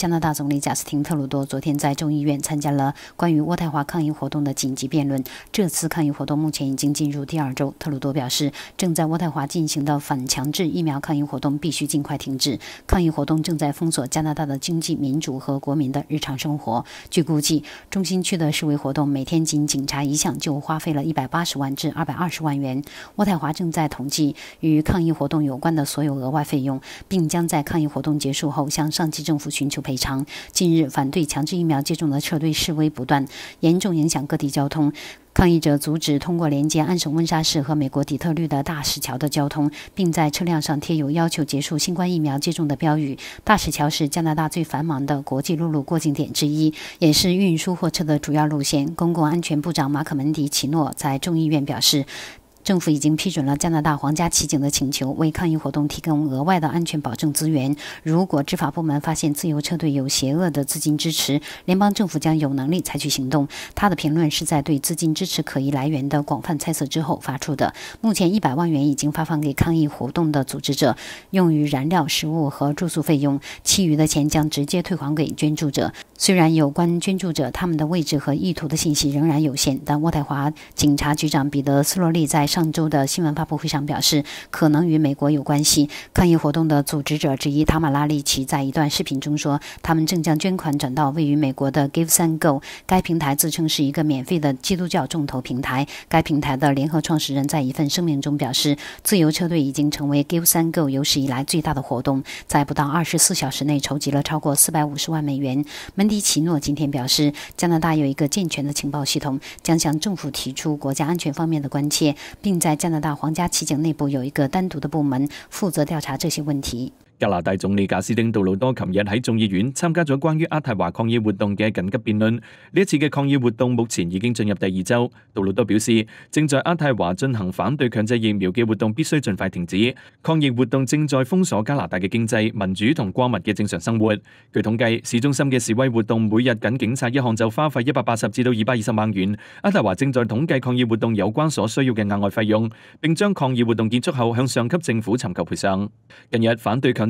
加拿大总理贾斯汀·特鲁多昨天在众议院参加了关于渥太华抗议活动的紧急辩论。这次抗议活动目前已经进入第二周。特鲁多表示，正在渥太华进行的反强制疫苗抗议活动必须尽快停止。抗议活动正在封锁加拿大的经济、民主和国民的日常生活。据估计，中心区的示威活动每天仅警察一项就花费了一百八十万至二百二十万元。渥太华正在统计与抗议活动有关的所有额外费用，并将在抗议活动结束后向上级政府寻求赔。赔偿。近日，反对强制疫苗接种的车队示威不断，严重影响各地交通。抗议者阻止通过连接安省温莎市和美国底特律的大石桥的交通，并在车辆上贴有要求结束新冠疫苗接种的标语。大石桥是加拿大最繁忙的国际陆路过境点之一，也是运输货车的主要路线。公共安全部长马可门迪奇诺在众议院表示。政府已经批准了加拿大皇家骑警的请求，为抗议活动提供额外的安全保证资源。如果执法部门发现自由车队有邪恶的资金支持，联邦政府将有能力采取行动。他的评论是在对资金支持可疑来源的广泛猜测之后发出的。目前，一百万元已经发放给抗议活动的组织者，用于燃料、食物和住宿费用。其余的钱将直接退还给捐助者。虽然有关捐助者他们的位置和意图的信息仍然有限，但渥太华警察局长彼得·斯洛利在上。上周的新闻发布会上表示，可能与美国有关系。抗议活动的组织者之一塔马拉利奇在一段视频中说：“他们正将捐款转到位于美国的 g i v e s n d g o 该平台自称是一个免费的基督教众筹平台。该平台的联合创始人在一份声明中表示，自由车队已经成为 g i v e s n d g o 有史以来最大的活动，在不到二十四小时内筹集了超过四百五十万美元。”门迪奇诺今天表示，加拿大有一个健全的情报系统，将向政府提出国家安全方面的关切，并。并在加拿大皇家骑警内部有一个单独的部门负责调查这些问题。加拿大总理贾斯汀·杜鲁多琴日喺众议院参加咗关于阿泰华抗议活动嘅紧急辩论。呢一次嘅抗议活动目前已经进入第二周。杜鲁多表示，正在阿泰华进行反对强制疫苗嘅活动必须尽快停止。抗议活动正在封锁加拿大嘅经济、民主同光民嘅正常生活。据统计，市中心嘅示威活动每日仅警察一项就花费一百八十至到二百二十万元。阿泰华正在统计抗议活动有关所需要嘅额外费用，并将抗议活动结束后向上级政府寻求赔偿。近日反对强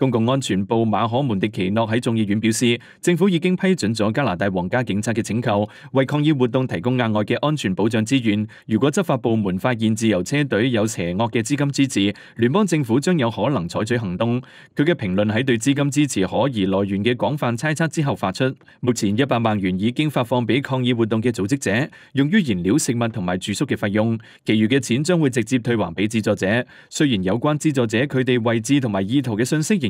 公共安全部马可门迪奇诺喺众议院表示，政府已经批准咗加拿大皇家警察嘅请求，为抗议活动提供额外嘅安全保障资源。如果执法部门发现自由车队有邪恶嘅资金支持，联邦政府将有可能采取行动。佢嘅评论喺对资金支持可疑来源嘅广泛猜测之后发出。目前一百万元已经发放俾抗议活动嘅组织者，用于燃料、食物同埋住宿嘅费用。其余嘅钱将会直接退还俾资助者。虽然有关资助者佢哋位置同埋意图嘅信息仍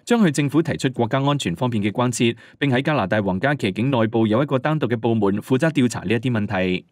将去政府提出国家安全方面嘅关切，并喺加拿大皇家骑警内部有一个单独嘅部门负责调查呢一啲问题。